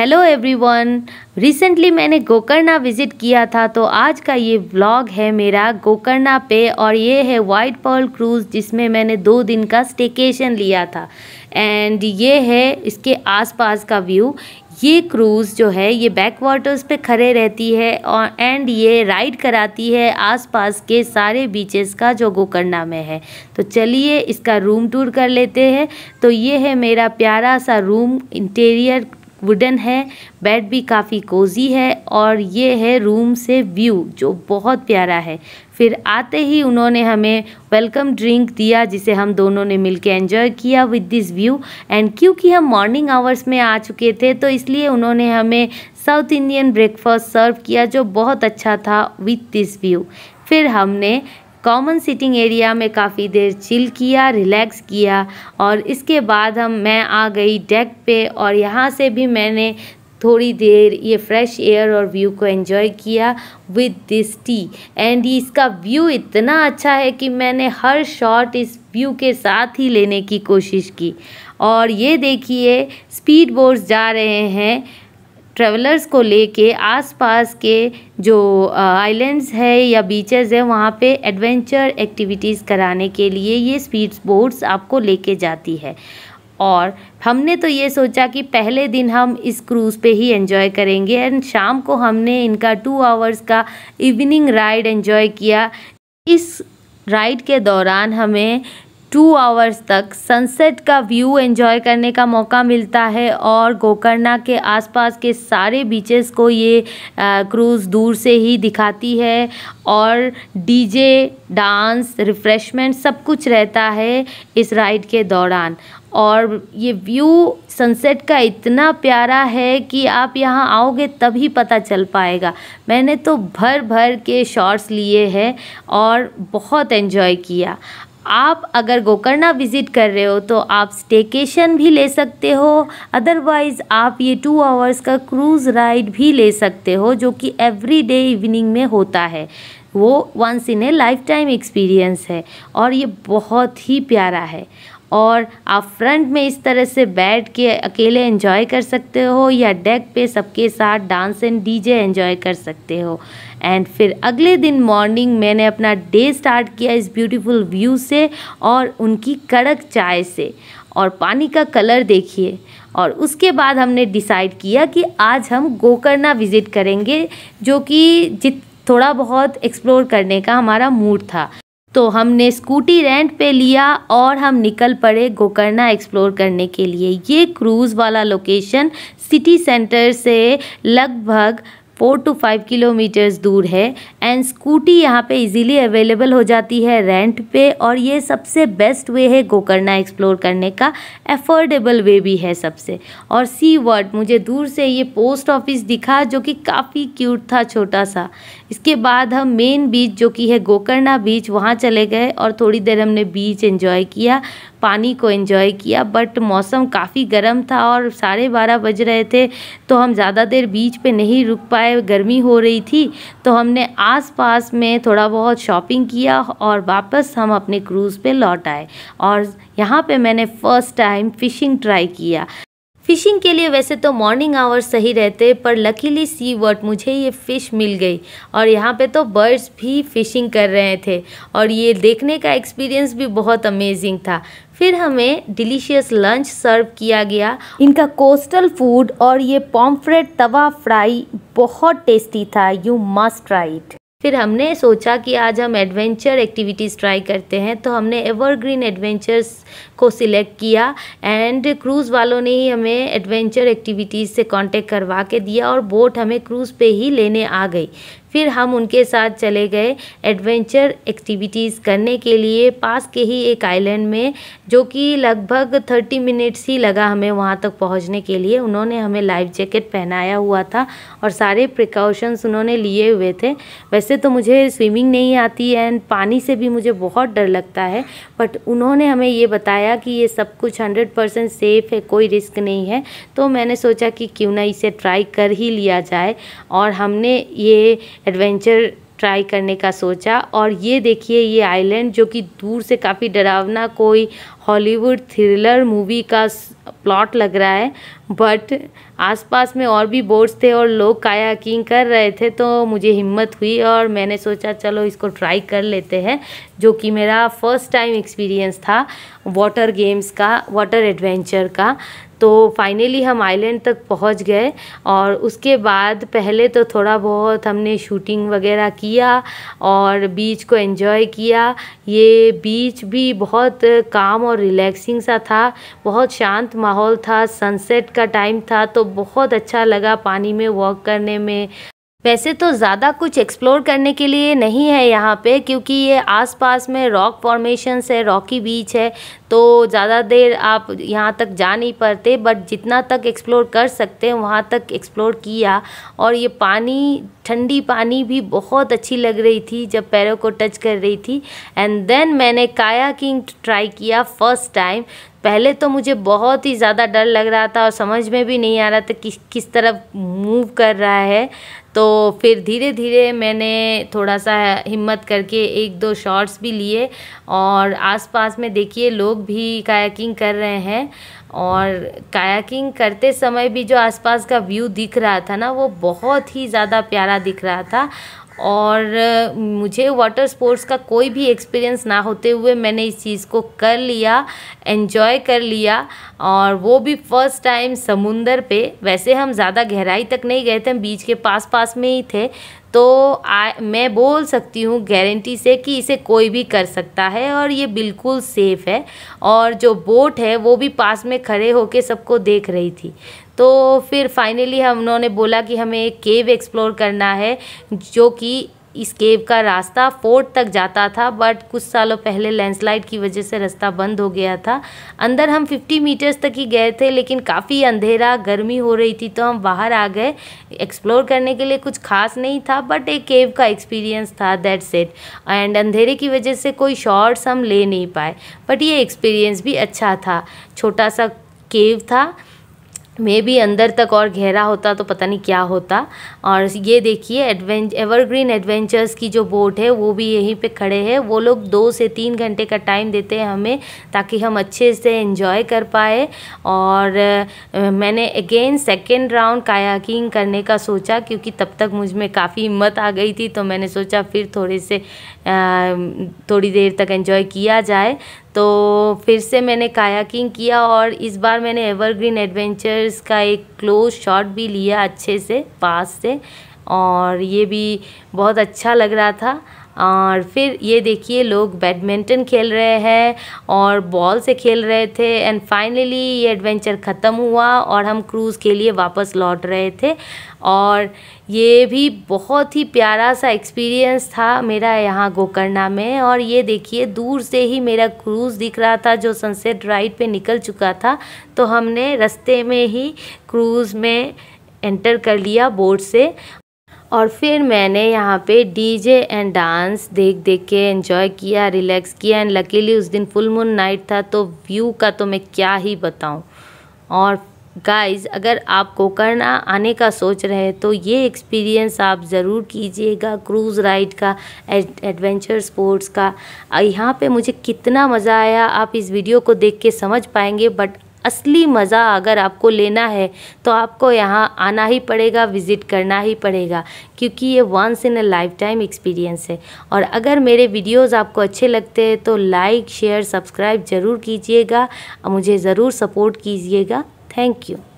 hello everyone recently मैंने Gokarna visit किया था तो आज का ये व्लॉग है मेरा गोकर्णा पे और ये है वाइट पर्ल क्रूज़ जिसमें मैंने दो दिन का स्टेकेशन लिया था एंड ये है इसके आसपास का व्यू ये क्रूज़ जो है ये बैक वाटर्स पे खड़े रहती है और एंड ये राइड कराती है आसपास के सारे बीचेस का जो गोकर्णा में है तो चलिए इसका रूम टूर कर लेते हैं तो ये है मेरा प्यारा सा रूम इंटीरियर वुडन है बेड भी काफ़ी कोजी है और ये है रूम से व्यू जो बहुत प्यारा है फिर आते ही उन्होंने हमें वेलकम ड्रिंक दिया जिसे हम दोनों ने मिलके एंजॉय किया विद दिस व्यू एंड क्योंकि हम मॉर्निंग आवर्स में आ चुके थे तो इसलिए उन्होंने हमें साउथ इंडियन ब्रेकफास्ट सर्व किया जो बहुत अच्छा था विथ दिस व्यू फिर हमने कॉमन सिटिंग एरिया में काफ़ी देर चिल किया रिलैक्स किया और इसके बाद हम मैं आ गई डेक पे और यहाँ से भी मैंने थोड़ी देर ये फ्रेश एयर और व्यू को एंजॉय किया विद दिस टी एंड इसका व्यू इतना अच्छा है कि मैंने हर शॉट इस व्यू के साथ ही लेने की कोशिश की और ये देखिए स्पीड बोर्ड्स जा रहे हैं ट्रेवलर्स को लेके आसपास के जो आइलैंड्स है या बीचेस है वहाँ पे एडवेंचर एक्टिविटीज़ कराने के लिए ये स्पीड बोट्स आपको लेके जाती है और हमने तो ये सोचा कि पहले दिन हम इस क्रूज़ पे ही एंजॉय करेंगे एंड शाम को हमने इनका टू आवर्स का इवनिंग राइड एंजॉय किया इस राइड के दौरान हमें टू आवर्स तक सनसेट का व्यू एंजॉय करने का मौका मिलता है और गोकर्णा के आसपास के सारे बीचेस को ये क्रूज़ दूर से ही दिखाती है और डीजे डांस रिफ़्रेशमेंट सब कुछ रहता है इस राइड के दौरान और ये व्यू सनसेट का इतना प्यारा है कि आप यहाँ आओगे तभी पता चल पाएगा मैंने तो भर भर के शॉर्ट्स लिए हैं और बहुत एंजॉय किया आप अगर गोकर्णा विज़िट कर रहे हो तो आप स्टेकेशन भी ले सकते हो अदरवाइज़ आप ये टू आवर्स का क्रूज़ राइड भी ले सकते हो जो कि एवरी डे इवनिंग में होता है वो once in a lifetime experience है और ये बहुत ही प्यारा है और आप फ्रंट में इस तरह से बैठ के अकेले एंजॉय कर सकते हो या डेक पे सबके साथ डांस एंड डीजे एंजॉय कर सकते हो एंड फिर अगले दिन मॉर्निंग मैंने अपना डे स्टार्ट किया इस ब्यूटीफुल व्यू से और उनकी कड़क चाय से और पानी का कलर देखिए और उसके बाद हमने डिसाइड किया कि आज हम गोकर्णा विज़िट करेंगे जो कि जित थोड़ा बहुत एक्सप्लोर करने का हमारा मूड था तो हमने स्कूटी रेंट पे लिया और हम निकल पड़े गोकर्णा एक्सप्लोर करने के लिए ये क्रूज़ वाला लोकेशन सिटी सेंटर से लगभग फोर टू फाइव किलोमीटर्स दूर है एंड स्कूटी यहाँ पे इजीली अवेलेबल हो जाती है रेंट पे और ये सबसे बेस्ट वे है गोकर्णा एक्सप्लोर करने का एफोर्डेबल वे भी है सबसे और सी वर्ड मुझे दूर से ये पोस्ट ऑफिस दिखा जो कि काफ़ी क्यूट था छोटा सा इसके बाद हम मेन बीच जो कि है गोकर्णा बीच वहाँ चले गए और थोड़ी देर हमने बीच इन्जॉय किया पानी को एंजॉय किया बट मौसम काफ़ी गर्म था और साढ़े बारह बज रहे थे तो हम ज़्यादा देर बीच पे नहीं रुक पाए गर्मी हो रही थी तो हमने आसपास में थोड़ा बहुत शॉपिंग किया और वापस हम अपने क्रूज़ पे लौट आए और यहाँ पे मैंने फ़र्स्ट टाइम फ़िशिंग ट्राई किया फ़िशिंग के लिए वैसे तो मॉर्निंग आवर्स सही रहते पर लकीली सी वर्ड मुझे ये फ़िश मिल गई और यहाँ पे तो बर्ड्स भी फ़िशिंग कर रहे थे और ये देखने का एक्सपीरियंस भी बहुत अमेजिंग था फिर हमें डिलीशियस लंच सर्व किया गया इनका कोस्टल फूड और ये पॉम्फ्रेट तवा फ्राई बहुत टेस्टी था यू मस्ट ट्राई इट फिर हमने सोचा कि आज हम एडवेंचर एक्टिविटीज़ ट्राई करते हैं तो हमने एवरग्रीन एडवेंचर्स को सिलेक्ट किया एंड क्रूज़ वालों ने ही हमें एडवेंचर एक्टिविटीज़ से कांटेक्ट करवा के दिया और बोट हमें क्रूज़ पे ही लेने आ गई फिर हम उनके साथ चले गए एडवेंचर एक्टिविटीज़ करने के लिए पास के ही एक आइलैंड में जो कि लगभग थर्टी मिनट्स ही लगा हमें वहाँ तक पहुँचने के लिए उन्होंने हमें लाइफ जैकेट पहनाया हुआ था और सारे प्रिकॉशंस उन्होंने लिए हुए थे वैसे तो मुझे स्विमिंग नहीं आती है एंड पानी से भी मुझे बहुत डर लगता है बट उन्होंने हमें ये बताया कि ये सब कुछ हंड्रेड परसेंट सेफ़ है कोई रिस्क नहीं है तो मैंने सोचा कि क्यों ना इसे ट्राई कर ही लिया जाए और हमने ये एडवेंचर ट्राई करने का सोचा और ये देखिए ये आइलैंड जो कि दूर से काफ़ी डरावना कोई हॉलीवुड थ्रिलर मूवी का प्लॉट लग रहा है बट आसपास में और भी बोर्ड्स थे और लोग कायाकिंग कर रहे थे तो मुझे हिम्मत हुई और मैंने सोचा चलो इसको ट्राई कर लेते हैं जो कि मेरा फर्स्ट टाइम एक्सपीरियंस था वाटर गेम्स का वाटर एडवेंचर का तो फाइनली हम आइलैंड तक पहुंच गए और उसके बाद पहले तो थोड़ा बहुत हमने शूटिंग वगैरह किया और बीच को एंजॉय किया ये बीच भी बहुत काम और रिलैक्सिंग सा था बहुत शांत माहौल था सनसेट का टाइम था तो बहुत अच्छा लगा पानी में वॉक करने में वैसे तो ज़्यादा कुछ एक्सप्लोर करने के लिए नहीं है यहाँ पे क्योंकि ये आसपास में रॉक फॉर्मेशंस है रॉकी बीच है तो ज़्यादा देर आप यहाँ तक जा नहीं पाते बट जितना तक एक्सप्लोर कर सकते हैं वहाँ तक एक्सप्लोर किया और ये पानी ठंडी पानी भी बहुत अच्छी लग रही थी जब पैरों को टच कर रही थी एंड देन मैंने काया किंग ट्राई किया फर्स्ट टाइम पहले तो मुझे बहुत ही ज़्यादा डर लग रहा था और समझ में भी नहीं आ रहा था कि किस तरफ मूव कर रहा है तो फिर धीरे धीरे मैंने थोड़ा सा हिम्मत करके एक दो शॉट्स भी लिए और आसपास में देखिए लोग भी कायाकिंग कर रहे हैं और कायाकिंग करते समय भी जो आसपास का व्यू दिख रहा था ना वो बहुत ही ज़्यादा प्यारा दिख रहा था और मुझे वाटर स्पोर्ट्स का कोई भी एक्सपीरियंस ना होते हुए मैंने इस चीज़ को कर लिया एंजॉय कर लिया और वो भी फर्स्ट टाइम समुंदर पे वैसे हम ज़्यादा गहराई तक नहीं गए थे हम बीच के पास पास में ही थे तो आ, मैं बोल सकती हूँ गारंटी से कि इसे कोई भी कर सकता है और ये बिल्कुल सेफ़ है और जो बोट है वो भी पास में खड़े होके सबको देख रही थी तो फिर फाइनली हम उन्होंने बोला कि हमें एक केव एक्सप्लोर करना है जो कि इस केव का रास्ता फोर्ट तक जाता था बट कुछ सालों पहले लैंडस्लाइड की वजह से रास्ता बंद हो गया था अंदर हम 50 मीटर्स तक ही गए थे लेकिन काफ़ी अंधेरा गर्मी हो रही थी तो हम बाहर आ गए एक्सप्लोर करने के लिए कुछ खास नहीं था बट एक केव का एक्सपीरियंस था दैट सेट एंड अंधेरे की वजह से कोई शॉर्ट्स हम ले नहीं पाए बट ये एक्सपीरियंस भी अच्छा था छोटा सा केव था मे भी अंदर तक और गहरा होता तो पता नहीं क्या होता और ये देखिए एडवेंच एवरग्रीन एडवेंचर्स की जो बोट है वो भी यहीं पे खड़े हैं वो लोग दो से तीन घंटे का टाइम देते हैं हमें ताकि हम अच्छे से इन्जॉय कर पाए और मैंने अगेन सेकेंड राउंड कायाकिंग करने का सोचा क्योंकि तब तक मुझ में काफ़ी हिम्मत आ गई थी तो मैंने सोचा फिर थोड़े से आ, थोड़ी देर तक इन्जॉय किया जाए तो फिर से मैंने कायाकिंग किया और इस बार मैंने एवरग्रीन एडवेंचर्स का एक क्लोज शॉट भी लिया अच्छे से पास से और ये भी बहुत अच्छा लग रहा था और फिर ये देखिए लोग बैडमिंटन खेल रहे हैं और बॉल से खेल रहे थे एंड फाइनली ये एडवेंचर ख़त्म हुआ और हम क्रूज़ के लिए वापस लौट रहे थे और ये भी बहुत ही प्यारा सा एक्सपीरियंस था मेरा यहाँ गोकर्णा में और ये देखिए दूर से ही मेरा क्रूज़ दिख रहा था जो सनसेट राइड पे निकल चुका था तो हमने रस्ते में ही क्रूज़ में एंटर कर लिया बोर्ड से और फिर मैंने यहाँ पे डीजे एंड डांस देख देख के एंजॉय किया रिलैक्स किया एंड लकीली उस दिन फुल मून नाइट था तो व्यू का तो मैं क्या ही बताऊँ और गाइस अगर आप कोकरणा आने का सोच रहे हैं तो ये एक्सपीरियंस आप ज़रूर कीजिएगा क्रूज़ राइड का एडवेंचर स्पोर्ट्स का यहाँ पे मुझे कितना मज़ा आया आप इस वीडियो को देख के समझ पाएंगे बट असली मज़ा अगर आपको लेना है तो आपको यहाँ आना ही पड़ेगा विज़िट करना ही पड़ेगा क्योंकि ये once in a lifetime experience है और अगर मेरे वीडियोस आपको अच्छे लगते हैं तो लाइक शेयर सब्सक्राइब ज़रूर कीजिएगा मुझे ज़रूर सपोर्ट कीजिएगा थैंक यू